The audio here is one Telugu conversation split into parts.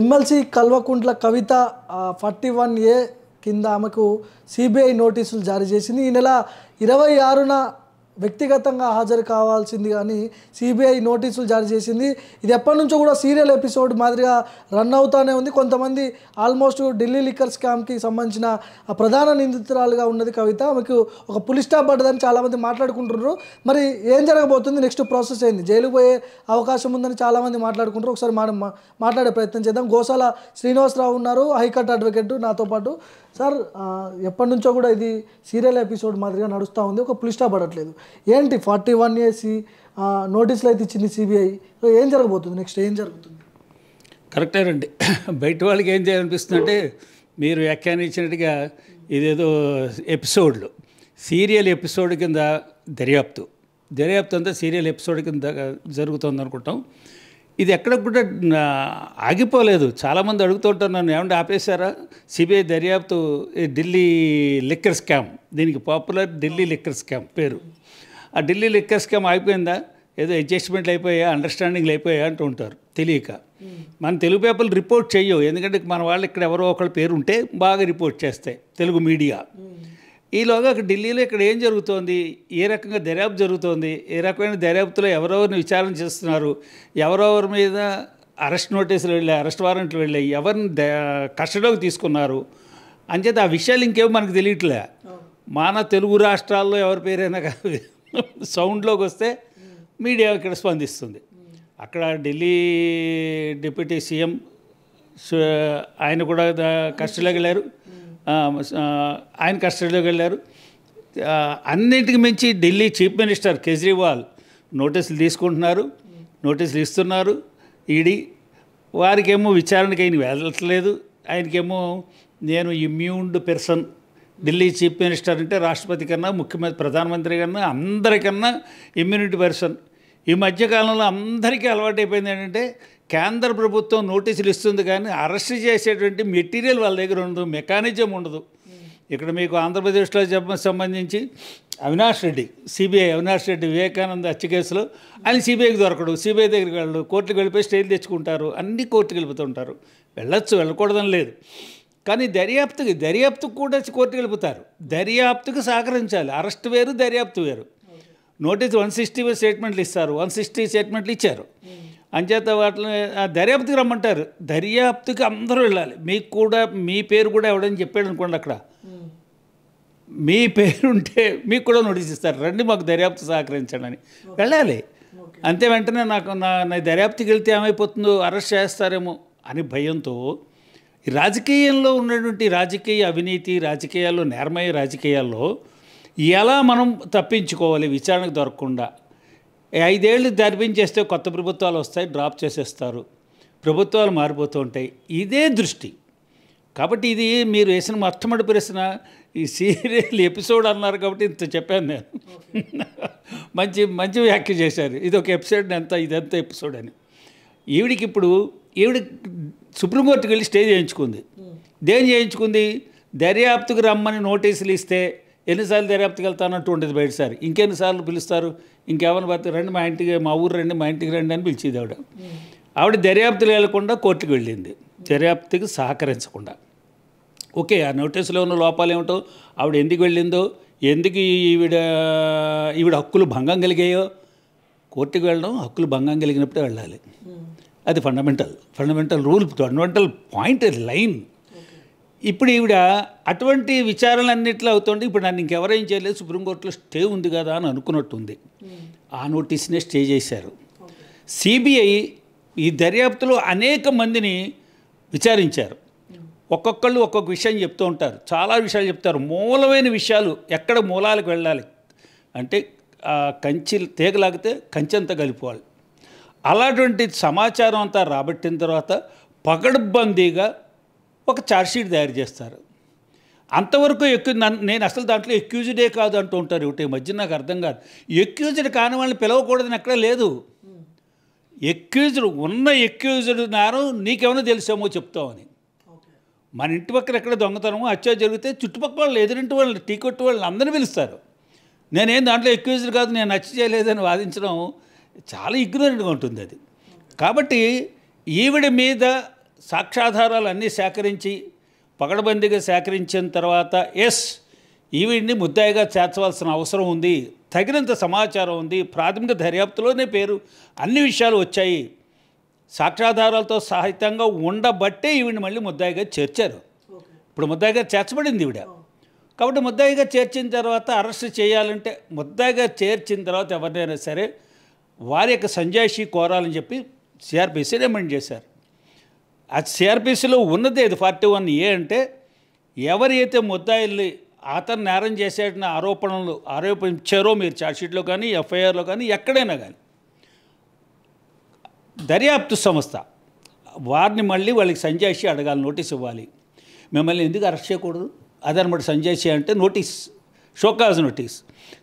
MLC Kalvakuntla Kavitha forty one A కింద ఆమెకు సిబిఐ నోటీసులు జారీ చేసింది ఈ నెల ఇరవై ఆరున వ్యక్తిగతంగా హాజరు కావాల్సింది కానీ సిబిఐ నోటీసులు జారీ చేసింది ఇది ఎప్పటి నుంచో కూడా సీరియల్ ఎపిసోడ్ మాదిరిగా రన్ అవుతానే ఉంది కొంతమంది ఆల్మోస్ట్ ఢిల్లీ లిక్కర్ స్కామ్కి సంబంధించిన ప్రధాన నిందితురాలుగా ఉన్నది కవిత ఆమెకు ఒక పులి స్టాప్ పడ్డదని చాలామంది మాట్లాడుకుంటున్నారు మరి ఏం జరగబోతుంది నెక్స్ట్ ప్రాసెస్ అయింది జైలు పోయే అవకాశం ఉందని చాలామంది మాట్లాడుకుంటారు ఒకసారి మనం మాట్లాడే ప్రయత్నం చేద్దాం గోసాల శ్రీనివాసరావు ఉన్నారు హైకోర్టు అడ్వకేట్ నాతో పాటు సార్ ఎప్పటి నుంచో కూడా ఇది సీరియల్ ఎపిసోడ్ మాదిరిగా నడుస్తూ ఉంది ఒక పులిస్టా పడట్లేదు ఏంటి ఫార్టీ వన్ ఏసి నోటీసులు అయితే ఇచ్చింది సిబిఐ సో ఏం జరగబోతుంది నెక్స్ట్ ఏం జరుగుతుంది రండి బయట వాళ్ళకి ఏం చేయాలనిపిస్తుంది అంటే మీరు వ్యాఖ్యానించినట్టుగా ఇదేదో ఎపిసోడ్లు సీరియల్ ఎపిసోడ్ కింద దర్యాప్తు దర్యాప్తు అంతా సీరియల్ ఎపిసోడ్ కింద జరుగుతుంది అనుకుంటాం ఇది ఎక్కడ కూడా ఆగిపోలేదు చాలామంది అడుగుతుంటారు నన్ను ఏమంటే ఆపేశారా సిబిఐ దర్యాప్తు ఢిల్లీ లిక్కర్ స్కామ్ దీనికి పాపులర్ ఢిల్లీ లిక్కర్ స్కామ్ పేరు ఆ ఢిల్లీ లిక్కర్ స్కామ్ ఆగిపోయిందా ఏదో అడ్జస్ట్మెంట్లు అయిపోయా అండర్స్టాండింగ్లు అయిపోయా అంటూ ఉంటారు తెలియక మన తెలుగు పేపర్లు రిపోర్ట్ చేయవు ఎందుకంటే మన వాళ్ళు ఇక్కడ ఎవరో ఒకళ్ళ పేరు ఉంటే బాగా రిపోర్ట్ చేస్తాయి తెలుగు మీడియా ఈలోగా ఢిల్లీలో ఇక్కడ ఏం జరుగుతోంది ఏ రకంగా దర్యాప్తు జరుగుతోంది ఏ రకమైన దర్యాప్తులో ఎవరెవరిని విచారణ చేస్తున్నారు ఎవరెవరి మీద అరెస్ట్ నోటీసులు వెళ్ళాయి అరెస్ట్ వారెంట్లు వెళ్ళాయి ఎవరిని కస్టడీలోకి తీసుకున్నారు అంచేత ఆ విషయాలు ఇంకేం మనకు తెలియట్లే మన తెలుగు రాష్ట్రాల్లో ఎవరి పేరైనా సౌండ్లోకి వస్తే మీడియా ఇక్కడ స్పందిస్తుంది అక్కడ ఢిల్లీ డిప్యూటీ సీఎం ఆయన కూడా కస్టడీలోకి వెళ్ళారు ఆయన కస్టడీలోకి వెళ్ళారు అన్నింటికి మించి ఢిల్లీ చీఫ్ మినిస్టర్ కేజ్రీవాల్ నోటీసులు తీసుకుంటున్నారు నోటీసులు ఇస్తున్నారు ఈడీ వారికేమో విచారణకి ఆయన వెళ్ళట్లేదు ఆయనకేమో నేను immuned person Delhi chief minister అంటే రాష్ట్రపతి కన్నా ముఖ్యమంత్రి ప్రధానమంత్రి కన్నా అందరికన్నా ఇమ్యూనిటీ పెర్సన్ ఈ మధ్యకాలంలో అందరికీ అలవాటైపోయింది ఏంటంటే కేంద్ర ప్రభుత్వం నోటీసులు ఇస్తుంది కానీ అరెస్ట్ చేసేటువంటి మెటీరియల్ వాళ్ళ దగ్గర ఉండదు మెకానిజం ఉండదు ఇక్కడ మీకు ఆంధ్రప్రదేశ్లో చెప్పడం సంబంధించి అవినాష్ రెడ్డి సిబిఐ అవినాష్ రెడ్డి వివేకానంద హత్య కేసులో ఆయన సిబిఐకి దొరకడు సిబిఐ దగ్గరికి వెళ్ళడు కోర్టుకు వెళ్ళిపోయి స్టేలు తెచ్చుకుంటారు అన్ని కోర్టుకు వెళ్ళిపోతుంటారు వెళ్ళొచ్చు వెళ్ళకూడదని లేదు కానీ దర్యాప్తుకి దర్యాప్తుకు కూడా కోర్టుకు వెళ్ళిపోతారు దర్యాప్తుకు సహకరించాలి అరెస్ట్ వేరు దర్యాప్తు వేరు నోటీస్ వన్ సిక్స్టీ స్టేట్మెంట్లు ఇస్తారు వన్ సిక్స్టీ స్టేట్మెంట్లు ఇచ్చారు అంచేత వాటిని దర్యాప్తుకి రమ్మంటారు దర్యాప్తుకి అందరూ వెళ్ళాలి మీకు కూడా మీ పేరు కూడా ఎవడని చెప్పాడు అనుకోండి అక్కడ hmm. మీ పేరుంటే మీకు కూడా నోటీస్ ఇస్తారు రండి మాకు దర్యాప్తు సహకరించండి అని వెళ్ళాలి అంతే వెంటనే నాకు నా నా దర్యాప్తుకి వెళ్తే ఏమైపోతుందో అరెస్ట్ చేస్తారేమో అని భయంతో రాజకీయంలో ఉన్నటువంటి రాజకీయ అవినీతి రాజకీయాల్లో నేరమయ్యే రాజకీయాల్లో ఎలా మనం తప్పించుకోవాలి విచారణకు దొరకకుండా ఐదేళ్లు చేస్తే కొత్త ప్రభుత్వాలు వస్తాయి డ్రాప్ చేసేస్తారు ప్రభుత్వాలు మారిపోతూ ఉంటాయి ఇదే దృష్టి కాబట్టి ఇది మీరు వేసిన మొట్టమొదటి ప్రశ్న ఈ సీరియల్ ఎపిసోడ్ అన్నారు కాబట్టి ఇంత చెప్పాను నేను మంచి మంచి వ్యాఖ్య చేశారు ఇది ఒక ఎపిసోడ్ ఎంత ఇదంత ఎపిసోడ్ అని ఈవిడికి ఇప్పుడు ఈవిడ సుప్రీంకోర్టుకి వెళ్ళి స్టే చేయించుకుంది దేని చేయించుకుంది దర్యాప్తుకు రమ్మని నోటీసులు ఇస్తే ఎన్నిసార్లు దర్యాప్తుకు వెళ్తానంటూ ఉండేది బయటసారి ఇంకెన్నిసార్లు పిలుస్తారు ఇంకెవరిని పడితే రండి మా ఇంటికి మా ఊరు రండి మా ఇంటికి రండి అని పిలిచేది ఆవిడ ఆవిడ దర్యాప్తులు వెళ్లకుండా కోర్టుకు వెళ్ళింది దర్యాప్తుకి సహకరించకుండా ఓకే ఆ నోటీసులో ఉన్న లోపాలు ఏమిటో ఆవిడ ఎందుకు వెళ్ళిందో ఎందుకు ఈవిడ ఈవిడ హక్కులు భంగం కలిగాయో కోర్టుకు వెళ్ళడం హక్కులు భంగం కలిగినప్పుడే వెళ్ళాలి అది fundamental fundamental rule fundamental point line ఇప్పుడు ఈవిడ అటువంటి విచారణలన్నింటిలో అవుతుంది ఇప్పుడు నన్ను ఇంకెవరేం చేయలేదు సుప్రీంకోర్టులో స్టే ఉంది కదా అని అనుకున్నట్టుంది hmm. ఆ నోటీస్నే స్టే చేశారు సిబిఐ ఈ దర్యాప్తులో అనేక మందిని విచారించారు hmm. ఒక్కొక్కళ్ళు ఒక్కొక్క విషయం చెప్తూ ఉంటారు చాలా విషయాలు చెప్తారు మూలమైన విషయాలు ఎక్కడ మూలాలకు వెళ్ళాలి అంటే కంచి తీగలాగితే కంచెంతా కలిపోవాలి అలాంటి సమాచారం అంతా రాబట్టిన తర్వాత పగడ్బందీగా ఒక ఛార్జ్షీట్ తయారు చేస్తారు అంతవరకు ఎక్కువ నేను అసలు దాంట్లో ఎక్యూజ్డే కాదు అంటూ ఉంటారు ఒకటి మధ్య నాకు అర్థం కాదు ఎక్యూజ్డ్ కాని వాళ్ళని పిలవకూడదని ఎక్కడ లేదు ఎక్యూజ్డ్ ఉన్న ఎక్యూజ్డ్ నారు నీకేమైనా తెలిసామో చెప్తామని మన ఇంటి పక్కన ఎక్కడ దొంగతనమో హత్య జరిగితే చుట్టుపక్కల వాళ్ళు ఎదురింటి వాళ్ళు టీ కొట్టి వాళ్ళు అందరినీ పిలుస్తారు నేనేం దాంట్లో ఎక్యూజ్డ్ కాదు నేను నచ్చి చేయలేదని వాదించడం చాలా ఇగ్నోరెంట్గా ఉంటుంది అది కాబట్టి ఈవిడ మీద సాక్ష్యాధారాలు అన్నీ సేకరించి పగడబందీగా సేకరించిన తర్వాత ఎస్ ఈవిడ్ని ముద్దాయిగా చేర్చవలసిన అవసరం ఉంది తగినంత సమాచారం ఉంది ప్రాథమిక దర్యాప్తులోనే పేరు అన్ని విషయాలు వచ్చాయి సాక్ష్యాధారాలతో సహితంగా ఉండబట్టే ఈవిడిని మళ్ళీ ముద్దాయిగా చేర్చారు ఇప్పుడు ముద్దాయిగా చేర్చబడింది ఈవిడ కాబట్టి ముద్దాయిగా చేర్చిన తర్వాత అరెస్ట్ చేయాలంటే ముద్దాయిగా చేర్చిన తర్వాత ఎవరినైనా సరే వారి యొక్క సంజాయిషి కోరాలని చెప్పి సిఆర్పిసి రికమెండ్ చేశారు ఆ సిఆర్పిసిలో ఉన్నది అది ఫార్టీ వన్ ఏ అంటే ఎవరైతే ముద్దాయిల్ని అతను నేరం చేసేట ఆరోపణలు ఆరోపించారో మీరు ఛార్జ్షీట్లో కానీ ఎఫ్ఐఆర్లో కానీ ఎక్కడైనా కానీ దర్యాప్తు సంస్థ వారిని మళ్ళీ వాళ్ళకి సంజాయిషి అడగాలి నోటీస్ ఇవ్వాలి మిమ్మల్ని ఎందుకు అరెస్ట్ చేయకూడదు అదనమాట సంజాయిషి అంటే నోటీస్ షోకాజ్ నోటీస్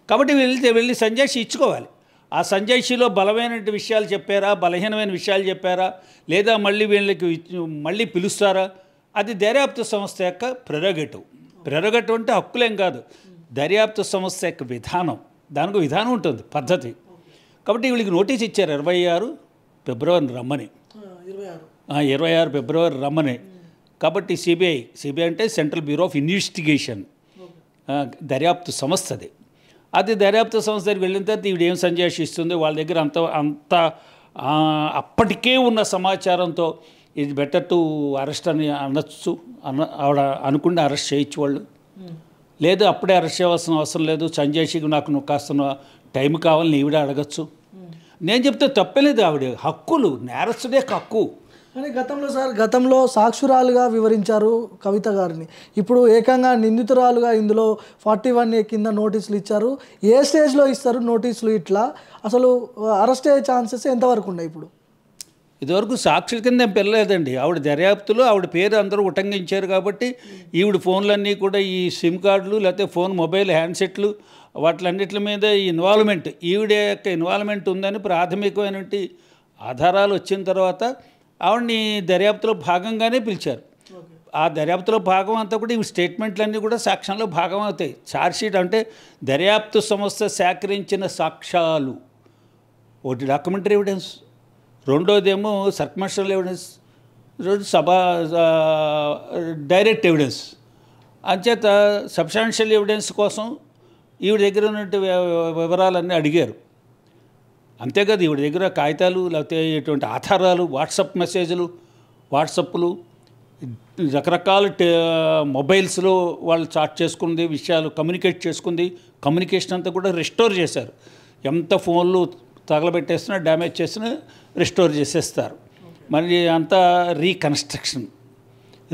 కాబట్టి వెళ్తే వెళ్ళి సంజాయిషి ఇచ్చుకోవాలి ఆ సంజయ్షిలో బలమైన విషయాలు చెప్పారా బలహీనమైన విషయాలు చెప్పారా లేదా మళ్ళీ వీళ్ళకి మళ్ళీ పిలుస్తారా అది దర్యాప్తు సంస్థ యొక్క ప్రెరగటివ్ ప్రెరగటివ్ అంటే హక్కులేం కాదు దర్యాప్తు సంస్థ యొక్క విధానం దానికి విధానం ఉంటుంది పద్ధతి కాబట్టి వీళ్ళకి నోటీస్ ఇచ్చారు ఇరవై ఆరు ఫిబ్రవరి రమ్మని ఇరవై ఆరు ఫిబ్రవరి రమ్మని కాబట్టి సిబిఐ సిబిఐ అంటే సెంట్రల్ బ్యూరో ఆఫ్ ఇన్వెస్టిగేషన్ దర్యాప్తు సంస్థది అది దర్యాప్తు సంస్థ దగ్గరికి వెళ్ళిన తర్వాత ఈవిడ ఏం వాళ్ళ దగ్గర అంత అంత అప్పటికే ఉన్న సమాచారంతో ఇది బెటర్ టు అరెస్ట్ అని అనొచ్చు అన ఆవిడ అనుకుంటే అరెస్ట్ చేయొచ్చు వాళ్ళు లేదు అప్పుడే అరెస్ట్ చేయవలసిన అవసరం లేదు సంజయ్షికి నాకు నువ్వు కాస్త టైం కావాలని ఈవిడ అడగచ్చు నేను చెప్తే తప్పలేదు ఆవిడ హక్కులు నేరస్తుడే హక్కు కానీ గతంలో సార్ గతంలో సాక్షురాలుగా వివరించారు కవిత గారిని ఇప్పుడు ఏకంగా నిందితురాలుగా ఇందులో ఫార్టీ వన్ ఏ కింద నోటీసులు ఇచ్చారు ఏ స్టేజ్లో ఇస్తారు నోటీసులు ఇట్లా అసలు అరెస్ట్ అయ్యే ఛాన్సెస్ ఎంతవరకు ఉన్నాయి ఇప్పుడు ఇదివరకు సాక్షుల కింద పెళ్ళలేదండి ఆవిడ దర్యాప్తులో ఆవిడ పేరు అందరూ ఉటంకించారు కాబట్టి ఈవిడ ఫోన్లన్నీ కూడా ఈ సిమ్ కార్డులు లేకపోతే ఫోన్ మొబైల్ హ్యాండ్సెట్లు వాటిలన్నిటి మీద ఇన్వాల్వ్మెంట్ ఈవిడ యొక్క ఇన్వాల్వ్మెంట్ ఉందని ప్రాథమికమైనటువంటి ఆధారాలు వచ్చిన తర్వాత ఆవిడని దర్యాప్తులో భాగంగానే పిలిచారు ఆ దర్యాప్తులో భాగం అంతా కూడా ఈ స్టేట్మెంట్లన్నీ కూడా సాక్ష్యంలో భాగం అవుతాయి ఛార్జ్షీట్ అంటే దర్యాప్తు సంస్థ సేకరించిన సాక్ష్యాలు ఒకటి డాక్యుమెంటరీ ఎవిడెన్స్ రెండోదేమో సర్కమర్షనల్ ఎవిడెన్స్ రెండు సభ డైరెక్ట్ ఎవిడెన్స్ అంచేత సబ్స్టాన్షియల్ ఎవిడెన్స్ కోసం ఈవిడ దగ్గర ఉన్న వివరాలన్నీ అడిగారు అంతేకాదు ఇవి దగ్గర కాగితాలు లేకపోతే ఇటువంటి ఆధారాలు వాట్సప్ మెసేజ్లు వాట్సప్లు రకరకాల మొబైల్స్లో వాళ్ళు చాట్ చేసుకుంది విషయాలు కమ్యూనికేట్ చేసుకుంది కమ్యూనికేషన్ అంతా కూడా రిస్టోర్ చేశారు ఎంత ఫోన్లు తగలబెట్టేస్తున్నా డ్యామేజ్ చేసినా రిస్టోర్ చేసేస్తారు మరి అంతా రీకన్స్ట్రక్షన్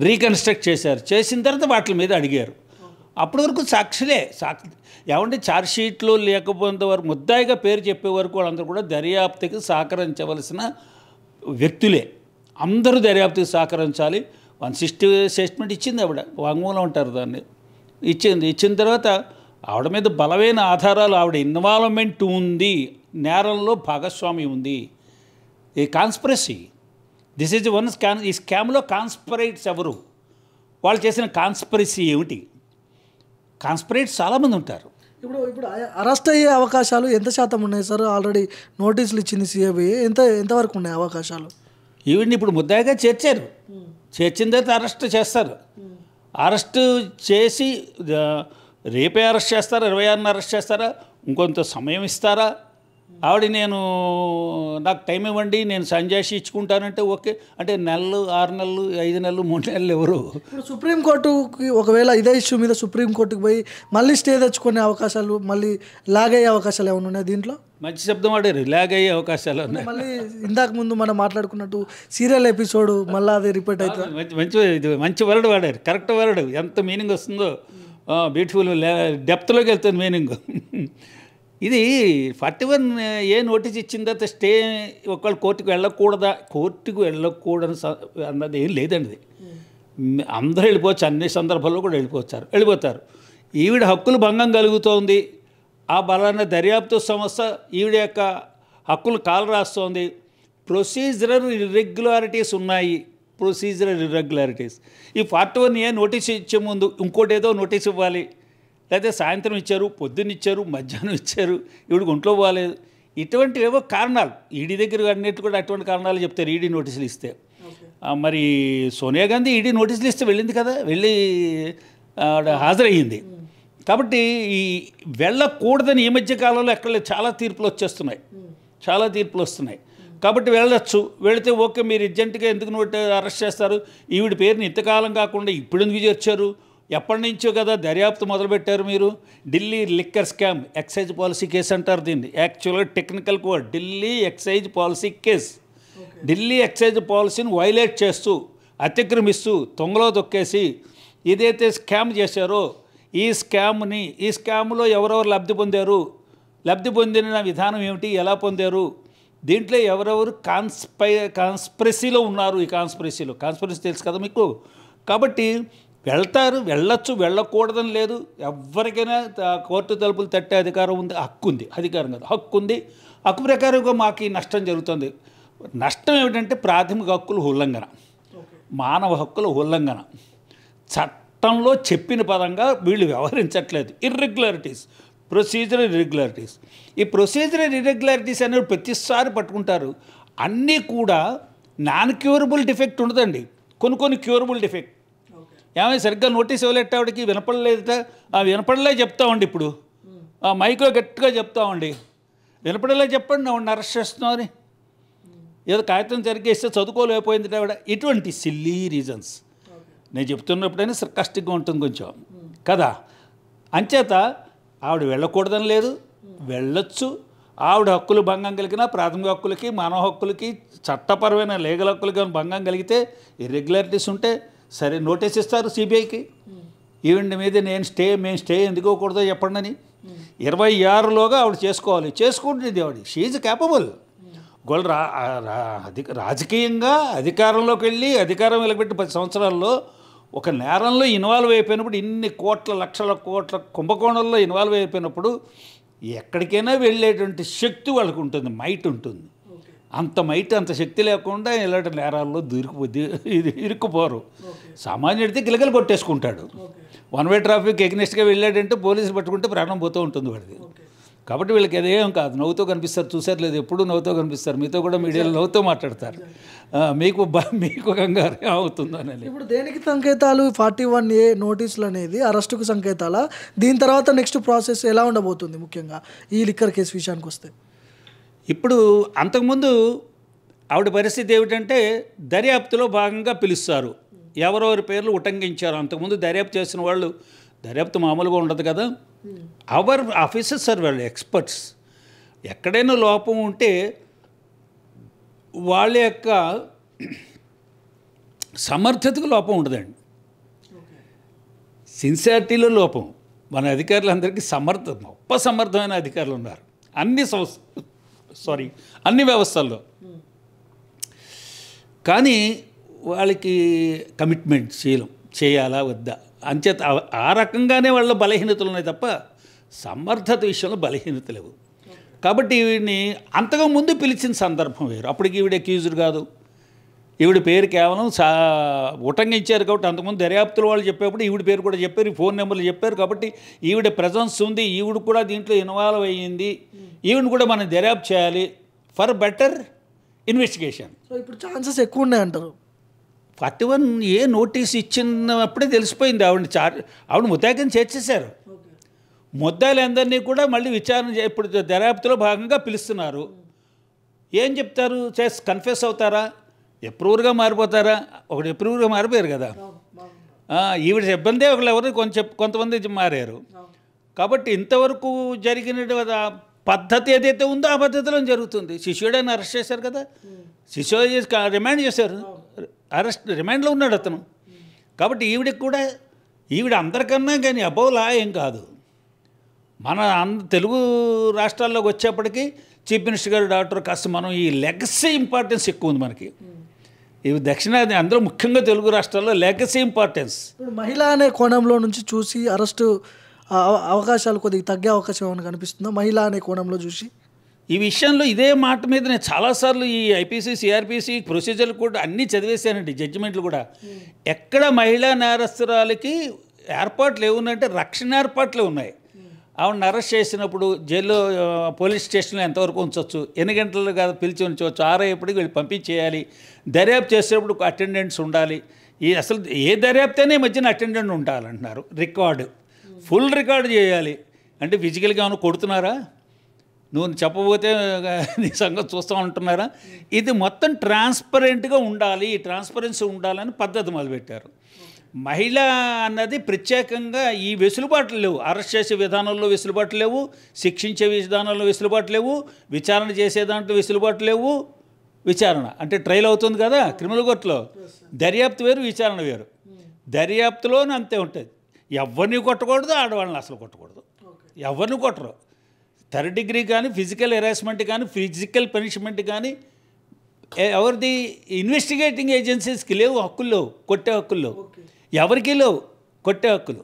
రీకన్స్ట్రక్ట్ చేశారు చేసిన తర్వాత వాటి మీద అడిగారు అప్పటి వరకు సాక్షులే సాక్షి ఏమంటే ఛార్జ్షీట్లు లేకపోయినంత వరకు ముద్దాయిగా పేరు చెప్పే వరకు వాళ్ళందరూ కూడా దర్యాప్తుకి సహకరించవలసిన వ్యక్తులే అందరూ దర్యాప్తుకి సహకరించాలి వన్ సిక్స్టీ స్టేట్మెంట్ ఇచ్చింది ఆవిడ వాంగ్మూలం అంటారు దాన్ని ఇచ్చింది ఇచ్చిన తర్వాత ఆవిడ మీద బలమైన ఆధారాలు ఆవిడ ఇన్వాల్వ్మెంట్ ఉంది నేరంలో భాగస్వామి ఉంది ఈ conspiracy this is one scam ఈ స్కామ్లో కాన్స్పరేట్స్ ఎవరు వాళ్ళు చేసిన కాన్స్పరసీ ఏమిటి కాన్స్పిరేట్స్ చాలామంది ఉంటారు ఇప్పుడు ఇప్పుడు అరెస్ట్ అయ్యే అవకాశాలు ఎంత శాతం ఉన్నాయి సార్ ఆల్రెడీ నోటీసులు ఇచ్చింది సిఐబి ఎంత ఎంతవరకు ఉన్నాయి అవకాశాలు ఈవెన్ ఇప్పుడు ముద్దాయిగా చేర్చారు చేర్చిన తర్వాత అరెస్ట్ చేస్తారు అరెస్ట్ చేసి రేపే అరెస్ట్ చేస్తారా ఇరవై ఆరున అరెస్ట్ చేస్తారా ఇంకొంత సమయం ఇస్తారా ఆవిడ నేను నాకు టైం ఇవ్వండి నేను సంజాసి ఇచ్చుకుంటానంటే ఓకే అంటే నెలలు ఆరు నెలలు ఐదు నెలలు మూడు నెలలు ఎవరు సుప్రీంకోర్టుకి ఒకవేళ ఇదే ఇష్యూ మీద సుప్రీంకోర్టుకి పోయి మళ్ళీ స్టే తెచ్చుకునే అవకాశాలు మళ్ళీ లాగ్ అయ్యే అవకాశాలు ఏమైనా ఉన్నాయి దీంట్లో మంచి శబ్దం ఆడారు లాగ్ అయ్యే అవకాశాలు ఉన్నాయి మళ్ళీ ఇందాక ముందు మనం మాట్లాడుకున్నట్టు సీరియల్ ఎపిసోడ్ మళ్ళీ అది రిపీట్ అవుతుంది మంచి మంచి మంచి వరడ్ వాడారు కరెక్ట్ వరడ్ ఎంత మీనింగ్ వస్తుందో బ్యూటిఫుల్ డెప్త్లోకి వెళ్తుంది మీనింగ్ ఇది ఫార్టీ వన్ ఏ నోటీస్ ఇచ్చిన తర్వాత స్టే ఒకళ్ళు కోర్టుకు వెళ్ళకూడదా కోర్టుకు వెళ్ళకూడదు అన్నది ఏం లేదండి అందరూ వెళ్ళిపోవచ్చు అన్ని సందర్భాల్లో కూడా వెళ్ళిపోతారు వెళ్ళిపోతారు ఈవిడ హక్కులు భంగం కలుగుతోంది ఆ బలాన దర్యాప్తు సంస్థ ఈవిడ యొక్క హక్కులు కాలు రాస్తోంది ప్రొసీజరల్ ఇర్రెగ్యులారిటీస్ ఉన్నాయి ప్రొసీజరల్ ఇర్రెగ్యులారిటీస్ ఈ ఫార్టీ వన్ ఏ నోటీస్ ఇచ్చే ముందు ఇంకోటి ఏదో నోటీస్ ఇవ్వాలి లేకపోతే సాయంత్రం ఇచ్చారు పొద్దున్న ఇచ్చారు మధ్యాహ్నం ఇచ్చారు ఇప్పుడు ఒంట్లో పోలేదు ఇటువంటివి ఏవో కారణాలు ఈడీ దగ్గర అన్నిటి కూడా అటువంటి కారణాలు చెప్తారు ఈడీ నోటీసులు ఇస్తే మరి సోనియా గాంధీ ఈడీ నోటీసులు ఇస్తే వెళ్ళింది కదా వెళ్ళి హాజరయ్యింది కాబట్టి ఈ వెళ్ళకూడదని ఈ మధ్య కాలంలో ఎక్కడ చాలా తీర్పులు వచ్చేస్తున్నాయి చాలా తీర్పులు వస్తున్నాయి కాబట్టి వెళ్ళొచ్చు వెళితే ఓకే మీరు ఎర్జెంటుగా ఎందుకు నోటి అరెస్ట్ చేస్తారు ఈవిడ పేరుని ఇంతకాలం కాకుండా ఇప్పుడు ఎందుకు చేర్చారు ఎప్పటి నుంచో కదా దర్యాప్తు మొదలుపెట్టారు మీరు Delhi liquor scam excise policy case అంటారు దీన్ని యాక్చువల్గా technical code Delhi excise policy case Delhi excise పాలసీని వైలేట్ చేస్తూ అతిక్రమిస్తూ తొంగలో తొక్కేసి ఏదైతే స్కామ్ చేశారో ఈ స్కామ్ని ఈ స్కామ్లో ఎవరెవరు లబ్ధి పొందారు లబ్ధి పొందిన విధానం ఏమిటి ఎలా పొందారు దీంట్లో ఎవరెవరు కాన్స్పై కాన్స్పిరసీలో ఉన్నారు ఈ కాన్స్పిరసీలో కాన్స్పిరసీ తెలుసు కదా మీకు కాబట్టి వెళ్తారు వెళ్ళొచ్చు వెళ్ళకూడదని లేదు ఎవరికైనా కోర్టు తలుపులు తట్టే అధికారం ఉంది హక్కు ఉంది అధికారం కాదు హక్కు ఉంది హక్కు ప్రకారంగా మాకు ఈ నష్టం జరుగుతుంది నష్టం ఏమిటంటే ప్రాథమిక హక్కుల ఉల్లంఘన మానవ హక్కుల ఉల్లంఘన చట్టంలో చెప్పిన పదంగా వీళ్ళు వ్యవహరించట్లేదు ఇర్రెగ్యులారిటీస్ ప్రొసీజర్ ఇర్రెగ్యులారిటీస్ ఈ ప్రొసీజర్ ఇర్రెగ్యులారిటీస్ అనేవి ప్రతిసారి పట్టుకుంటారు అన్నీ కూడా నాన్ క్యూరబుల్ డిఫెక్ట్ ఉండదండి కొన్ని కొన్ని క్యూరబుల్ డిఫెక్ట్ ఏమైనా సరిగ్గా నోటీస్ ఇవ్వలేట ఆవిడకి వినపడలేదట ఆ వినపడలే చెప్తామండి ఇప్పుడు ఆ మైక్లో గట్టిగా చెప్తామండి వినపడలే చెప్పండి ఆవిడని అరెస్ట్ చేస్తున్నామని ఏదో కాగితం జరిగేస్తే చదువుకోలేకపోయింది ఆవిడ ఇటువంటి సిల్లీ రీజన్స్ నేను చెప్తున్నప్పుడైనా సర్కాస్టిక్గా ఉంటుంది కొంచెం కదా అంచేత ఆవిడ వెళ్ళకూడదని లేదు వెళ్ళొచ్చు ఆవిడ హక్కులు భంగం కలిగిన ప్రాథమిక హక్కులకి మానవ హక్కులకి చట్టపరమైన లీగల్ హక్కులకి భంగం కలిగితే ఇర్రెగ్యులారిటీస్ ఉంటే సరే నోటీస్ ఇస్తారు సిబిఐకి ఈవెంట్ మీద నేను స్టే మేము స్టే ఎందుకోకూడదు చెప్పండి అని ఇరవై ఆరులోగా ఆవిడ చేసుకోవాలి చేసుకుంటుంది ఆవిడ షీఈజ్ క్యాపబుల్ గోల్ రా రాజకీయంగా అధికారంలోకి వెళ్ళి అధికారం వెళ్ళబెట్టి పది సంవత్సరాల్లో ఒక నేరంలో ఇన్వాల్వ్ అయిపోయినప్పుడు ఇన్ని కోట్ల లక్షల కోట్ల కుంభకోణంలో ఇన్వాల్వ్ అయిపోయినప్పుడు ఎక్కడికైనా వెళ్ళేటువంటి శక్తి వాళ్ళకు ఉంటుంది మైట్ ఉంటుంది అంత మైట్ అంత శక్తి లేకుండా ఇలాంటి నేరాల్లో దూరికిపోద్ది ఇది ఇరుక్కుపోరు సామాన్యుడితే గిలగలు కొట్టేసుకుంటాడు వన్ వే ట్రాఫిక్ ఎగ్నెస్ట్గా వెళ్ళాడంటే పోలీసులు పట్టుకుంటే ప్రాణం పోతూ ఉంటుంది వాడిది కాబట్టి వీళ్ళకి అదేం కాదు నవ్వుతో కనిపిస్తారు చూసారు లేదు ఎప్పుడు నవ్వుతో కనిపిస్తారు మీతో కూడా మీడియాలో నవ్వుతో మాట్లాడతారు మీకు మీకు కంగారు అవుతుందని ఇప్పుడు దేనికి సంకేతాలు ఫార్టీ వన్ ఏ నోటీసులు అనేది అరెస్టుకు సంకేతాల దీని తర్వాత నెక్స్ట్ ప్రాసెస్ ఎలా ఉండబోతుంది ముఖ్యంగా ఈ లిక్కర్ కేసు విషయానికి వస్తే ఇప్పుడు అంతకుముందు ఆవిడ పరిస్థితి ఏమిటంటే దర్యాప్తులో భాగంగా పిలుస్తారు ఎవరెవరి పేర్లు ఉటంకించారు అంతకుముందు దర్యాప్తు చేసిన వాళ్ళు దర్యాప్తు మామూలుగా ఉండదు కదా అవర్ ఆఫీసర్స్ సార్ వాళ్ళు ఎక్స్పర్ట్స్ ఎక్కడైనా లోపం ఉంటే వాళ్ళ యొక్క సమర్థతకు లోపం ఉండదండి సిన్సియారిటీలో లోపం మన అధికారులందరికీ సమర్థ గొప్ప సమర్థమైన అధికారులు ఉన్నారు అన్ని సంస్థ సారీ అన్ని వ్యవస్థల్లో కానీ వాళ్ళకి కమిట్మెంట్ చేయలేం చేయాలా వద్దా అంచేత ఆ రకంగానే వాళ్ళ బలహీనతలు ఉన్నాయి తప్ప సమర్థత విషయంలో బలహీనత లేవు కాబట్టి వీడిని అంతకుముందు పిలిచిన సందర్భం వేరు అప్పటికి వీడు అక్యూజ్డ్ కాదు ఈవిడ పేరు కేవలం సా ఉటంకించారు కాబట్టి అంతకుముందు దర్యాప్తుల వాళ్ళు చెప్పేప్పుడు ఈవిడ పేరు కూడా చెప్పారు ఫోన్ నెంబర్లు చెప్పారు కాబట్టి ఈవిడ ప్రజెన్స్ ఉంది ఈవిడ కూడా దీంట్లో ఇన్వాల్వ్ అయ్యింది ఈవిడ కూడా మనం దర్యాప్తు చేయాలి ఫర్ బెటర్ ఇన్వెస్టిగేషన్ సో ఇప్పుడు ఛాన్సెస్ ఎక్కువ ఉన్నాయంటారు ఫార్టీ వన్ ఏ నోటీస్ ఇచ్చినప్పుడే తెలిసిపోయింది ఆవిడ చార్ ఆవిడ ముతాకం చేర్చేశారు ముద్దాయిలందరినీ కూడా మళ్ళీ విచారణ ఇప్పుడు దర్యాప్తులో భాగంగా పిలుస్తున్నారు ఏం చెప్తారు చేస్ కన్ఫ్యూస్ అవుతారా ఎప్రూవర్గా మారిపోతారా ఒకటి ఎప్రూవర్గా మారిపోయారు కదా ఈవిడ సిబ్బంది ఒకళ్ళు ఎవరు కొంచెం కొంతమంది మారారు కాబట్టి ఇంతవరకు జరిగిన పద్ధతి ఏదైతే ఉందో ఆ పద్ధతిలో జరుగుతుంది శిష్యుడైనా అరెస్ట్ చేశారు కదా శిష్యుడు చేసి రిమాండ్ చేశారు అరెస్ట్ రిమాండ్లో ఉన్నాడు అతను కాబట్టి ఈవిడికి కూడా ఈవిడ అందరికన్నా కానీ అబౌ లా ఏం కాదు మన అంద తెలుగు రాష్ట్రాల్లోకి వచ్చేప్పటికీ చీఫ్ మినిస్టర్ గారు డాక్టర్ కాస్త మనం ఈ లెగసీ ఇంపార్టెన్స్ ఎక్కువ ఉంది మనకి ఇవి దక్షిణాది అందరూ ముఖ్యంగా తెలుగు రాష్ట్రాల్లో లెగసీ ఇంపార్టెన్స్ ఇప్పుడు మహిళ అనే కోణంలో నుంచి చూసి అరెస్టు అవకాశాలు కొద్దిగా తగ్గే అవకాశం ఏమైనా కనిపిస్తుందా మహిళ అనే కోణంలో చూసి ఈ విషయంలో ఇదే మాట మీద నేను చాలాసార్లు ఈ ఐపీసీ సిఆర్పిసి ప్రొసీజర్లు కూడా అన్నీ చదివేశానండి జడ్జిమెంట్లు కూడా hmm. ఎక్కడ మహిళా నేరస్తురాలకి ఏర్పాట్లు ఏమున్నాయంటే రక్షణ ఏర్పాట్లు ఉన్నాయి ఆవిడని అరెస్ట్ చేసినప్పుడు జైల్లో పోలీస్ స్టేషన్లో ఎంతవరకు ఉంచవచ్చు ఎన్ని గంటలు కాదు పిలిచి ఉంచవచ్చు ఆరయ్యేపటికి వీళ్ళు పంపించేయాలి దర్యాప్తు చేసేటప్పుడు అటెండెన్స్ ఉండాలి ఈ అసలు ఏ దర్యాప్తైనా ఈ మధ్యన అటెండెంట్ ఉండాలంటున్నారు రికార్డు ఫుల్ రికార్డు చేయాలి అంటే ఫిజికల్గా ఏమైనా కొడుతున్నారా నువ్వు చెప్పబోతే నీ సంగతి చూస్తూ ఉంటున్నారా ఇది మొత్తం ట్రాన్స్పరెంట్గా ఉండాలి ఈ ట్రాన్స్పరెన్సీ ఉండాలని పద్ధతి మొదలుపెట్టారు మహిళ అన్నది ప్రత్యేకంగా ఈ వెసులుబాట్లు లేవు అరెస్ట్ చేసే విధానంలో వెసులుబాట్లు లేవు శిక్షించే విధానంలో వెసులుబాటు లేవు విచారణ చేసే దాంట్లో వెసులుబాటు లేవు విచారణ అంటే ట్రయల్ అవుతుంది కదా క్రిమినల్ కోర్టులో దర్యాప్తు వేరు విచారణ వేరు దర్యాప్తులోనే అంతే ఉంటుంది ఎవరిని కొట్టకూడదు ఆడవాళ్ళని అసలు కొట్టకూడదు ఎవరిని కొట్టరు థర్డ్ డిగ్రీ కానీ ఫిజికల్ హెరాస్మెంట్ కానీ ఫిజికల్ పనిష్మెంట్ కానీ ఎవరిది ఇన్వెస్టిగేటింగ్ ఏజెన్సీస్కి లేవు హక్కులు లేవు కొట్టే హక్కులు లేవు ఎవరికీ లేవు కొట్టే హక్కులు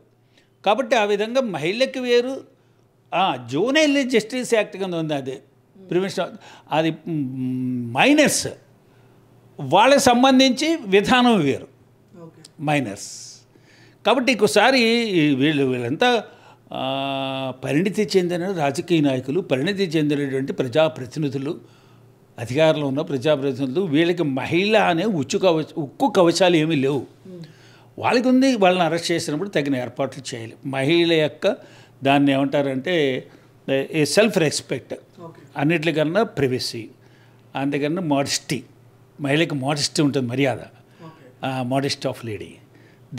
కాబట్టి ఆ విధంగా మహిళకి వేరు జూనైల్ జస్టిస్ యాక్ట్ కింద ఉంది అది ప్రివెన్షన్ అది మైనర్స్ వాళ్ళకి సంబంధించి విధానం వేరు మైనర్స్ కాబట్టి ఒకసారి వీళ్ళు వీళ్ళంతా పరిణితి చెందిన రాజకీయ నాయకులు పరిణితి చెందినటువంటి ప్రజాప్రతినిధులు అధికారంలో ఉన్న ప్రజాప్రతినిధులు వీళ్ళకి మహిళ అనే ఉచ్చు కవచ ఉక్కు కవచాలు ఏమీ లేవు వాళ్ళకి ఉంది వాళ్ళని అరెస్ట్ చేసినప్పుడు తగిన ఏర్పాట్లు చేయాలి మహిళ యొక్క దాన్ని ఏమంటారంటే ఏ సెల్ఫ్ రెస్పెక్ట్ అన్నిటికన్నా ప్రివసీ అందుకన్నా మోడెస్టీ మహిళకి మోడెస్టీ ఉంటుంది మర్యాద మోడెస్టీ ఆఫ్ లేడీ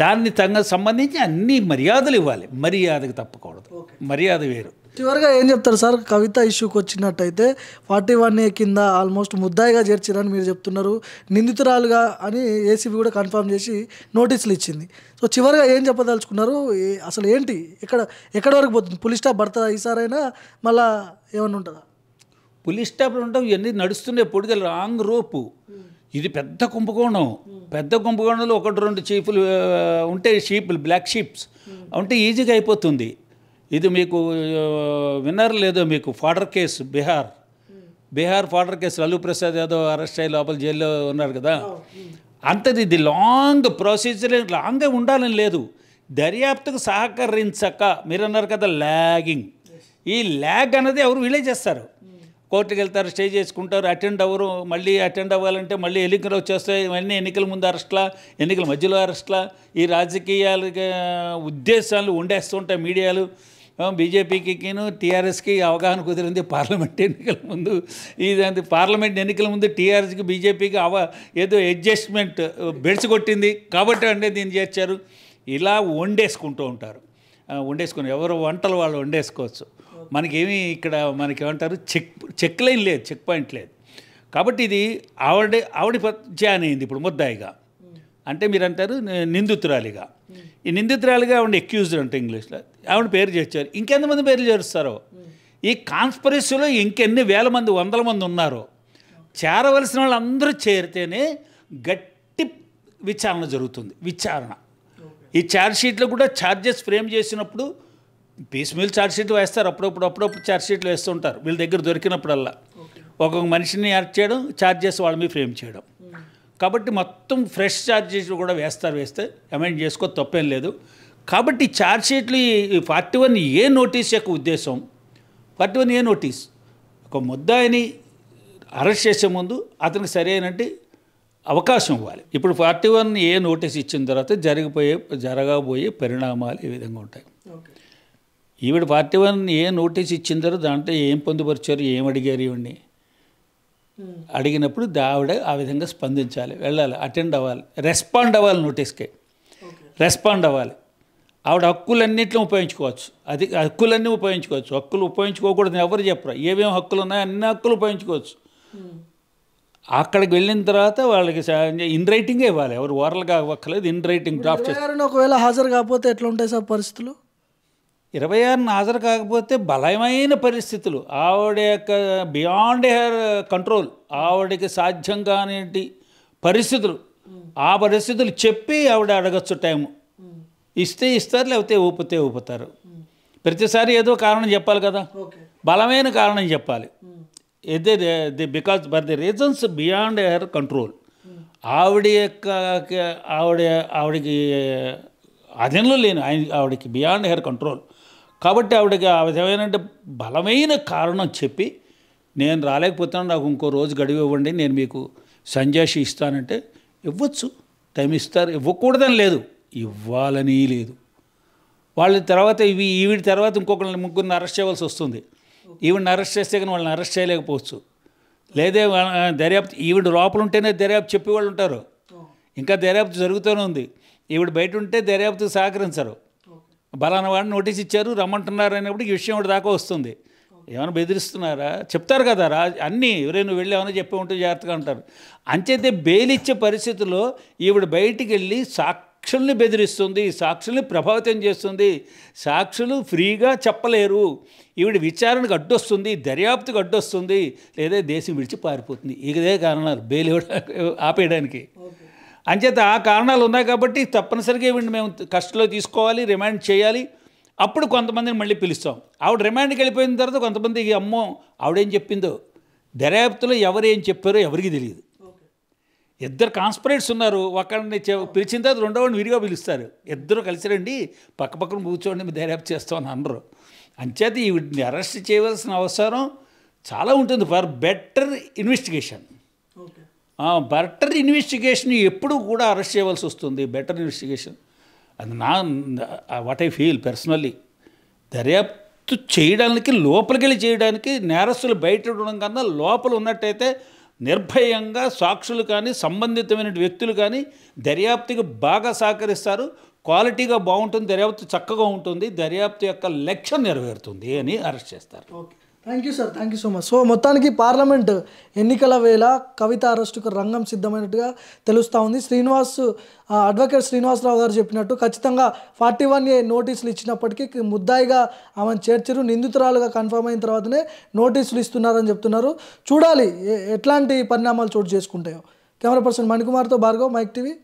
దాన్ని తనకు సంబంధించి అన్ని మర్యాదలు ఇవ్వాలి మర్యాదకు తప్పకూడదు మర్యాద వేరు చివరిగా ఏం చెప్తారు సార్ కవిత ఇష్యూకి వచ్చినట్టయితే ఫార్టీ వన్ ఏ కింద ఆల్మోస్ట్ ముద్దాయిగా చేర్చిరని మీరు చెప్తున్నారు నిందితురాలుగా అని ఏసీబీ కూడా కన్ఫర్మ్ చేసి నోటీసులు ఇచ్చింది సో చివరిగా ఏం చెప్పదలుచుకున్నారు అసలు ఏంటి ఎక్కడ ఎక్కడ వరకు పోతుంది పులి స్టాప్ పడుతుందా ఈసారైనా మళ్ళా ఏమన్నా ఉంటుందా పులి స్టాప్లు ఉండటం ఇవన్నీ నడుస్తుండే పొడిగల రాంగ్ రోపు ఇది పెద్ద కుంభకోణం పెద్ద కుంభకోణంలో ఒకటి రెండు చీపులు ఉంటే షీపులు బ్లాక్ షీప్స్ ఉంటే ఈజీగా అయిపోతుంది ఇది మీకు విన్నర్ లేదో మీకు fodder case Bihar Bihar fodder case Lalu Prasad Yadav arrest అయ్యి లోపల జైల్లో ఉన్నారు కదా అంతది ఇది లాంగ్ ప్రొసీజర్ లాంగే ఉండాలని లేదు దర్యాప్తుకు సహకరించక మీరు అన్నారు కదా ల్యాగింగ్ ఈ ల్యాగ్ అనేది ఎవరు విలేజ్ చేస్తారు కోర్టుకు వెళ్తారు స్టే చేసుకుంటారు అటెండ్ అవ్వరు మళ్ళీ అటెండ్ అవ్వాలంటే మళ్ళీ ఎన్నికలు వచ్చేస్తాయి ఇవన్నీ ఎన్నికల ముందు అరెస్ట్లా ఎన్నికల మధ్యలో అరెస్ట్లా ఈ రాజకీయాలు ఉద్దేశాలు ఉండేస్తుంటాయి మీడియాలు బీజేపీకిను టీఆర్ఎస్కి అవగాహన కుదిరింది పార్లమెంట్ ఎన్నికల ముందు ఇది పార్లమెంట్ ఎన్నికల ముందు టీఆర్ఎస్కి బీజేపీకి అవ ఏదో అడ్జస్ట్మెంట్ బెడిసి కొట్టింది కాబట్టి అంటే దీన్ని చేర్చారు ఇలా వండేసుకుంటూ ఉంటారు వండేసుకుని ఎవరు వంటలు వాళ్ళు వండేసుకోవచ్చు మనకేమి ఇక్కడ మనకేమంటారు చెక్ చెక్ లైన్ లేదు చెక్ పాయింట్ లేదు కాబట్టి ఇది ఆవిడ ఆవిడ అయింది ఇప్పుడు ముద్దాయిగా అంటే మీరు అంటారు నిందితురాలిగా ఈ నిందితురాలిగా ఆవిడ ఎక్యూజ్డ్ అంటే ఇంగ్లీష్లో ఆవిడ పేరు చేర్చారు ఇంకెంతమంది పేర్లు చేరుస్తారో ఈ కాన్స్పరసీలో ఇంకెన్ని వేల మంది వందల మంది ఉన్నారో చేరవలసిన వాళ్ళందరూ చేరితేనే గట్టి విచారణ జరుగుతుంది విచారణ ఈ ఛార్జ్షీట్లో కూడా ఛార్జెస్ ఫ్రేమ్ చేసినప్పుడు పీస్మీల్ ఛార్జ్షీట్లు వేస్తారు అప్పుడప్పుడు అప్పుడప్పుడు ఛార్జ్షీట్లు వేస్తుంటారు వీళ్ళ దగ్గర దొరికినప్పుడల్లా ఒక్కొక్క మనిషిని యాడ్ చేయడం ఛార్జెస్ వాళ్ళ మీద ఫ్రేమ్ చేయడం hmm. కాబట్టి మొత్తం ఫ్రెష్ ఛార్జెస్ కూడా వేస్తారు వేస్తే అమెండ్ చేసుకో తప్పేం లేదు కాబట్టి ఛార్జ్షీట్లు ఈ ఫార్టీ వన్ ఏ నోటీస్ యొక్క ఉద్దేశం ఫార్టీ వన్ ఏ నోటీస్ ఒక ముద్దాయిని అరెస్ట్ చేసే ముందు అతనికి సరైనటి అవకాశం ఇవ్వాలి ఇప్పుడు ఫార్టీ వన్ ఏ నోటీస్ ఇచ్చిన తర్వాత జరిగిపోయే జరగబోయే పరిణామాలు ఈ విధంగా ఉంటాయి ఈవిడ ఫార్టీ వన్ ఏ నోటీస్ ఇచ్చిన తర్వాత దాంట్లో ఏం పొందుపరిచారు ఏం అడిగారు ఇవన్నీ అడిగినప్పుడు దావిడ ఆ విధంగా స్పందించాలి వెళ్ళాలి అటెండ్ అవ్వాలి రెస్పాండ్ అవ్వాలి నోటీస్కే రెస్పాండ్ అవ్వాలి ఆవిడ హక్కులన్నింటినీ ఉపయోగించుకోవచ్చు అది హక్కులన్నీ ఉపయోగించుకోవచ్చు హక్కులు ఉపయోగించుకోకూడదని ఎవరు చెప్పరు ఏమేమి హక్కులు ఉన్నాయో అన్ని హక్కులు ఉపయోగించుకోవచ్చు అక్కడికి వెళ్ళిన తర్వాత వాళ్ళకి ఇన్ రైటింగే ఇవ్వాలి ఎవరు ఓరల్గా అవ్వక్కలేదు ఇన్ రైటింగ్ డ్రాఫ్ట్ చేస్తారు ఒకవేళ హాజరు కాకపోతే ఎట్లా ఉంటాయి సార్ పరిస్థితులు ఇరవై ఆరున హాజరు కాకపోతే బలమైన పరిస్థితులు ఆవిడ యొక్క బియాండ్ హెర్ కంట్రోల్ ఆవిడకి సాధ్యం కానిటి పరిస్థితులు ఆ పరిస్థితులు చెప్పి ఆవిడ అడగచ్చు టైము ఇస్తే ఇస్తారు లేకపోతే ఊపితే ఊపుతారు ప్రతిసారి ఏదో కారణం చెప్పాలి కదా బలమైన కారణం చెప్పాలి ఏదే ది బికాస్ బర్ the reasons beyond her control ఆవిడ యొక్క ఆవిడ ఆవిడకి అధీనంలో లేని ఆవిడకి బియాండ్ హెర్ కంట్రోల్ కాబట్టి ఆవిడకి ఆ విధమైన బలమైన కారణం చెప్పి నేను రాలేకపోతున్నాను నాకు ఇంకో రోజు గడువు ఇవ్వండి నేను మీకు సంజాషి ఇస్తానంటే ఇవ్వచ్చు టైం ఇస్తారు ఇవ్వకూడదని లేదు ఇవ్వాలని లేదు వాళ్ళ తర్వాత ఇవి ఈవిడి తర్వాత ఇంకొకరిని ముగ్గురిని అరెస్ట్ చేయవలసి వస్తుంది ఈవిడిని అరెస్ట్ చేస్తే కానీ వాళ్ళని అరెస్ట్ చేయలేకపోవచ్చు లేదే దర్యాప్తు ఈవిడ లోపల ఉంటేనే దర్యాప్తు చెప్పేవాళ్ళు ఉంటారు ఇంకా దర్యాప్తు జరుగుతూనే ఉంది ఈవిడ బయట ఉంటే దర్యాప్తు సహకరించరు బలాన వాడిని నోటీస్ ఇచ్చారు రమ్మంటున్నారు అనేప్పుడు ఈ విషయం ఒకటి దాకా వస్తుంది ఏమైనా బెదిరిస్తున్నారా చెప్తారు కదా రా అన్నీ ఎవరైనా నువ్వు వెళ్ళి ఏమైనా చెప్పి ఉంటే జాగ్రత్తగా ఉంటారు అంచేతే బెయిల్ ఇచ్చే పరిస్థితుల్లో ఈవిడ బయటికి వెళ్ళి సాక్ సాక్షుల్ని బెదిరిస్తుంది సాక్షుల్ని ప్రభావితం చేస్తుంది సాక్షులు ఫ్రీగా చెప్పలేరు ఈవిడ విచారణకు అడ్డొస్తుంది దర్యాప్తుకు అడ్డొస్తుంది లేదా దేశం విడిచి పారిపోతుంది ఇదే కారణాలు బెయిల్ ఆపేయడానికి అంచేత ఆ కారణాలు ఉన్నాయి కాబట్టి తప్పనిసరిగా ఇవి మేము కస్టడీలో తీసుకోవాలి రిమాండ్ చేయాలి అప్పుడు కొంతమందిని మళ్ళీ పిలుస్తాం ఆవిడ రిమాండ్కి వెళ్ళిపోయిన తర్వాత కొంతమంది అమ్మో ఆవిడేం చెప్పిందో దర్యాప్తులో ఎవరు ఏం చెప్పారో ఎవరికి తెలియదు ఇద్దరు కాన్స్పరేట్స్ ఉన్నారు ఒకరిని పిలిచిన తర్వాత రెండవని విడిగా పిలుస్తారు ఇద్దరు కలిసి రండి పక్క పక్కన కూర్చోండి మీ దర్యాప్తు చేస్తామని అనరు అంచేత వీటిని అరెస్ట్ చేయవలసిన అవసరం చాలా ఉంటుంది for better investigation better investigation ఎప్పుడు కూడా అరెస్ట్ చేయవలసి వస్తుంది బెటర్ ఇన్వెస్టిగేషన్ అది నా వాట్ ఐ ఫీల్ పర్సనల్లీ దర్యాప్తు చేయడానికి లోపలికి వెళ్ళి చేయడానికి నేరస్తులు బయట ఉండడం కన్నా లోపల ఉన్నట్టయితే నిర్భయంగా సాక్షులు కానీ సంబంధితమైన వ్యక్తులు కానీ దర్యాప్తుకి బాగా సహకరిస్తారు క్వాలిటీగా బాగుంటుంది దర్యాప్తు చక్కగా ఉంటుంది దర్యాప్తు యొక్క లక్ష్యం నెరవేరుతుంది అని అరెస్ట్ చేస్తారు okay thank you sir thank you so much so మొత్తానికి పార్లమెంట్ ఎన్నికల వేళ కవిత అరెస్టుకు రంగం సిద్ధమైనట్టుగా తెలుస్తూ ఉంది శ్రీనివాస్ అడ్వకేట్ శ్రీనివాసరావు గారు చెప్పినట్టు ఖచ్చితంగా ఫార్టీ వన్ ఏ నోటీసులు ఇచ్చినప్పటికీ ముద్దాయిగా ఆమెను చేర్చరు నిందితురాలుగా కన్ఫర్మ్ అయిన తర్వాతనే నోటీసులు ఇస్తున్నారని చెప్తున్నారు చూడాలి ఎట్లాంటి పరిణామాలు చోటు చేసుకుంటాయో కెమెరా పర్సన్ మణికుమార్తో భార్గవ్ మైక్ టీవీ